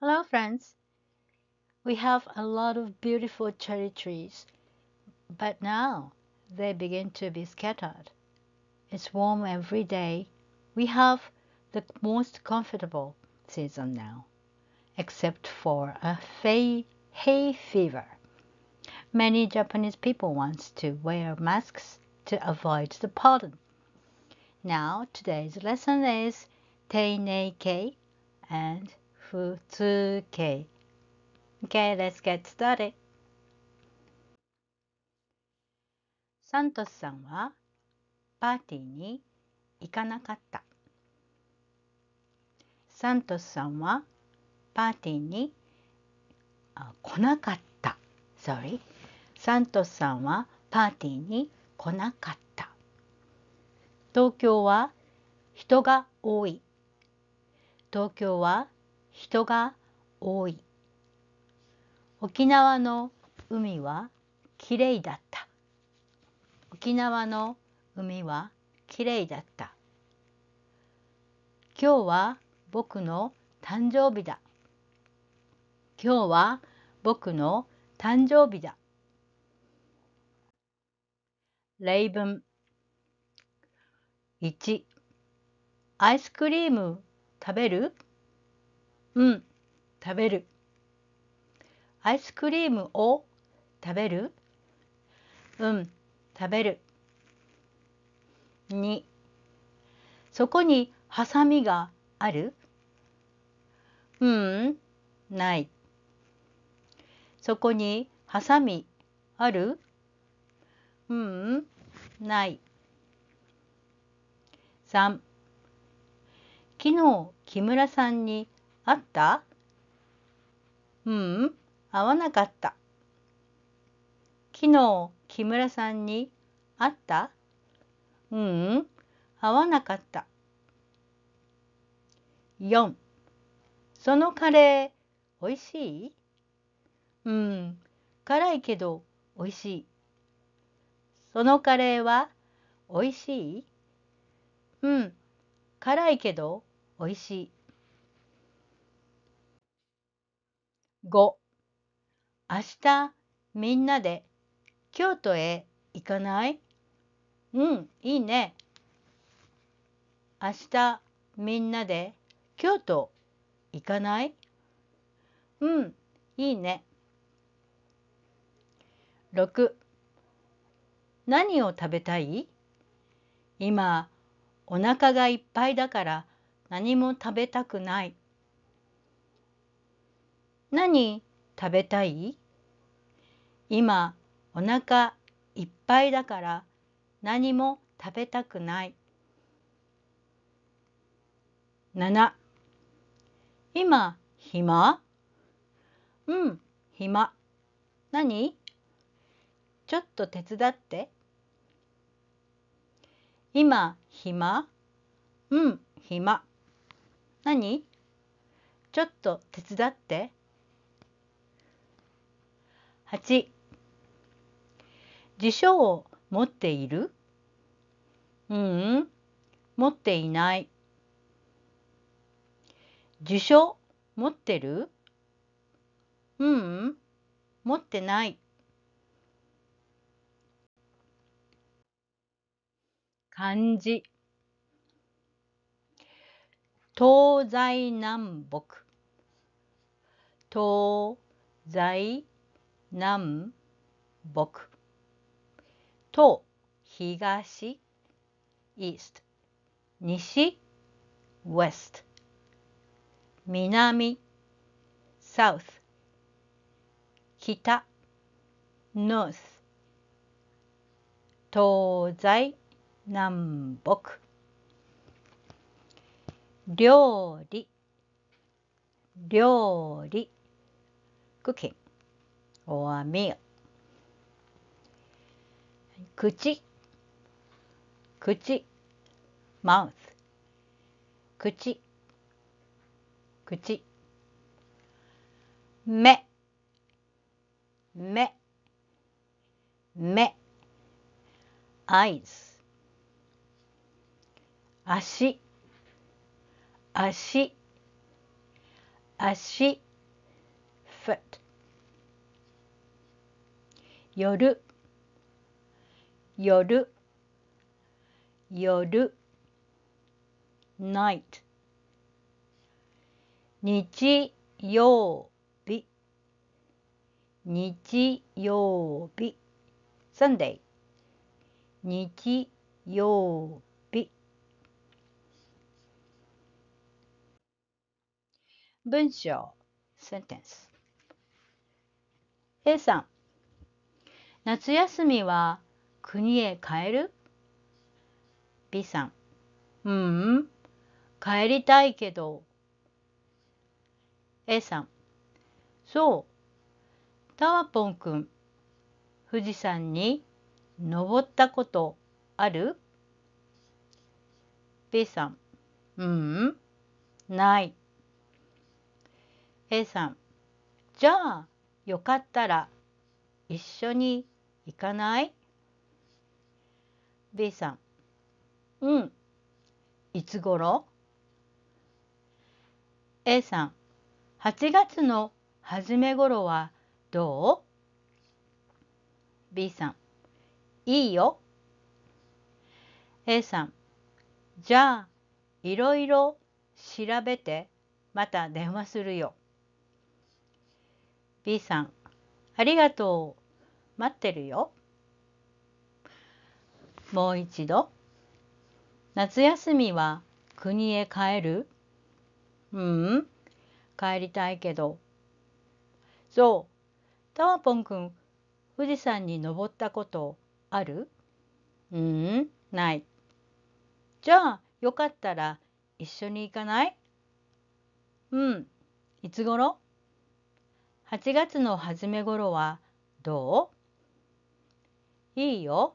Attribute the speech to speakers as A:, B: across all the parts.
A: Hello friends, we have a lot of beautiful cherry trees, but now they begin to be scattered. It's warm every day. We have the most comfortable season now, except for a hay fever. Many Japanese people want to wear masks to avoid the pollen. Now today's lesson is Teinei and K. Okay, let's get started. サントスさんはパーティーに行かなかった。サントスさんはパーティーに来なかった。Sorry. サントスさんはパーティーに来なかった。東京は人が多い。東京は人が多い沖縄の海はきれいだった沖縄の海はきれいだった今日は僕の誕生日だ今日は僕の誕生日だ例文1アイスクリーム食べるうん食べるアイスクリームを食べるうん食べる2そこにハサミがあるうん、ないそこにハサミあるうん、ない3昨日木村さんにあったううん、会わなかった。昨日、木村さんに会ったううん、会わなかった。4. そのカレー、おいしいうん、辛いけどおいしい。そのカレーはおいしいうん、辛いけどおいしい。5明日みんなで京都へ行かないうんいいね。明日みんなで京都行かないうんいいね。6何を食べたい今お腹がいっぱいだから何も食べたくない。何食べたい今お腹いっぱいだから何も食べたくない。7今暇うん暇何ちょっと手伝って今暇うん暇何ちょっと手伝って8辞書を持っているううん、持っていない。辞書持ってるううん、持ってない。漢字東西南北東西南北東東 east 西 west 南 south 北 north 東西南北料理料理 cooking おわみ口口 mouth 口口目目目 eyes 足足足 f o o 夜夜夜 night 日曜日日曜日 Sunday 日曜日文章 sentence A さん夏休みは国へ帰る ?B さん、うん、うん、帰りたいけど。A さん、そう、タワポンくん、富士山に登ったことある ?B さん、うん、うん、ない。A さん、じゃあよかったら一緒に行かない ?B さんうん。いつ頃 ?A さん8月の初め頃はどう ?B さんいいよ。A さんじゃあいろいろ調べてまた電話するよ。B さんありがとう。待ってるよ。もう一度。夏休みは国へ帰るうん、帰りたいけど。そう、たまぽんくん、富士山に登ったことあるうん、ない。じゃあ、よかったら一緒に行かないうん、いつごろ ?8 月の初め頃はどういいよ。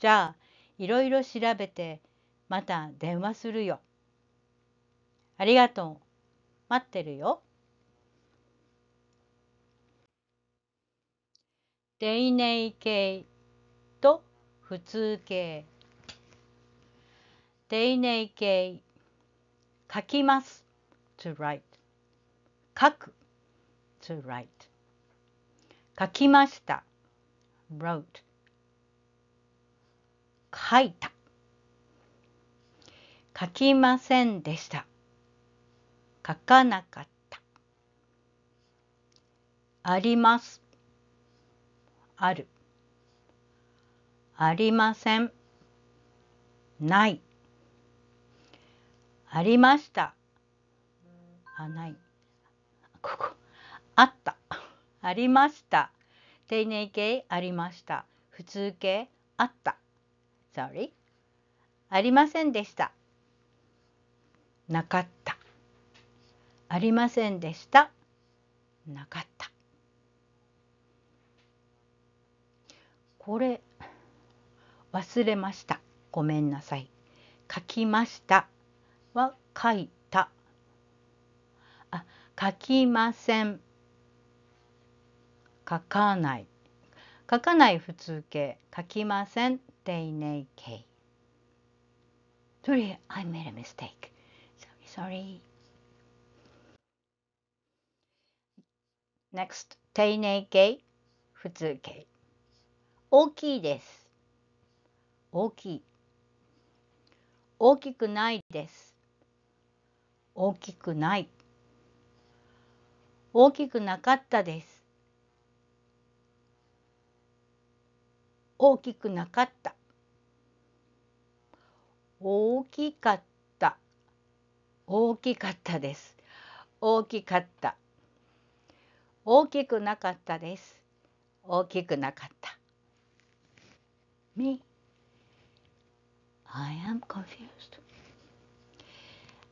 A: じゃあ、いろいろ調べて、また電話するよ。ありがとう。待ってるよ。デイネイ系と普通形。デイネイ系。書きます。to write。書く。to write。書きました。wrote 書いた書きませんでした書かなかったありますあるありませんないありましたあないここあったありました丁寧形ありました。普通形あった。Sorry. ありませんでした。なかった。ありませんでした。なかった。これ忘れました。ごめんなさい。書きましたは書いた。あ、書きません。書かない書かない普通形書きません丁寧形 Sorry, I made a mistake. Sorry, sorry. Next, 丁寧形、普通形。大きいです。大きい。大きくないです。大きくない。大きくなかったです。大きくなかった大きかった大きかったです大きかった大きくなかったです大きくなかった Me I am confused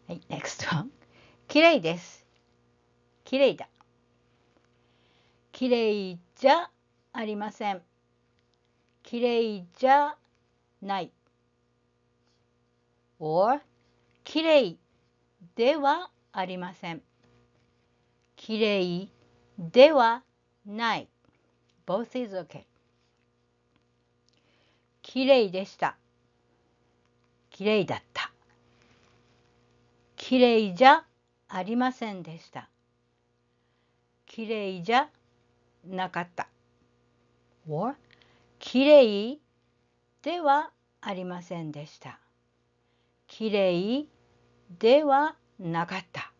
A: はい next one 綺麗です綺麗だ綺麗じゃありませんきれいじゃない or きれいではありませんきれいではない both is okay きれいでしたきれいだったきれいじゃありませんでしたきれいじゃなかった or きれいではありませんでした。きれいではなかった。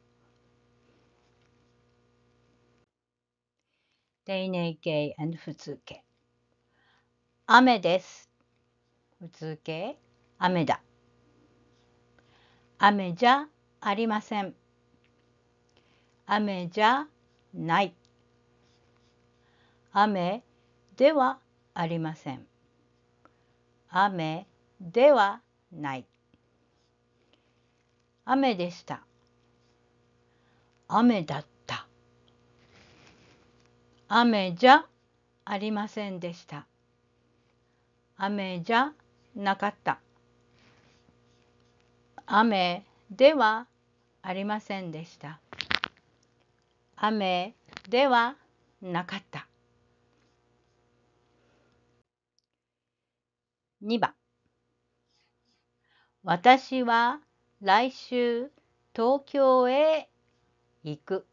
A: 丁寧形 and 普通形。雨です。普通形、雨だ。雨じゃありません。雨じゃない。雨ではありません。雨ではない。雨でした。雨だった。雨じゃありませんでした。雨じゃなかった。雨ではありませんでした。雨ではなかった。2番私は来週東京へ行く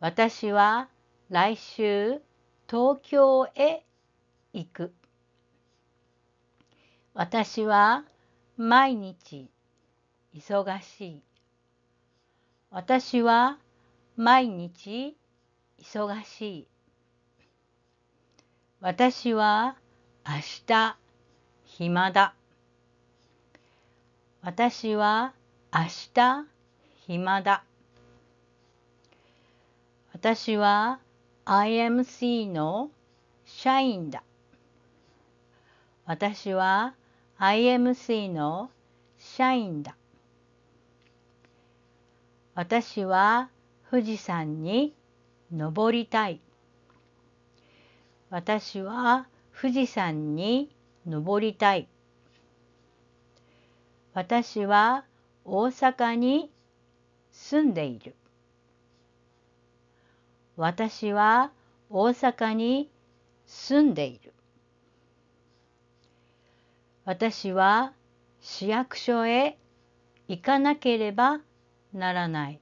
A: 私は来週東京へ行く私は毎日忙しい私は毎日忙しい私は明日暇だ私は明日暇だ私は IMC の社員だ私は IMC の社員だ私は富士山に登りたい私は富士山に登りたい。私は大阪に住んでいる。私は大阪に住んでいる。私は市役所へ行かなければならない。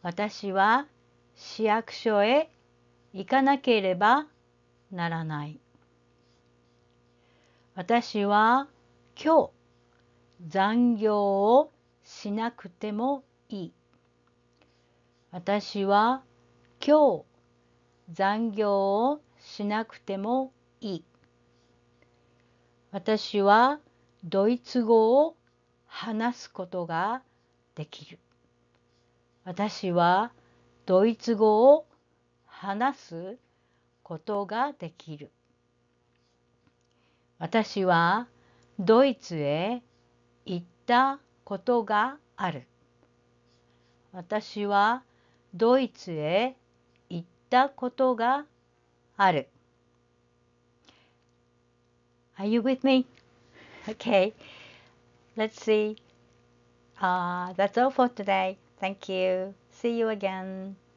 A: 私は市役所へ行かなければならない。ならない。私は今日残業をしなくてもいい。私は今日残業をしなくてもいい。私はドイツ語を話すことができる。私はドイツ語を話すことができる。私はドイツへ行ったことがある。私はドイツへ行ったことがある。Are you with me? Okay. Let's see. Uh, that's all for today. Thank you. See you again.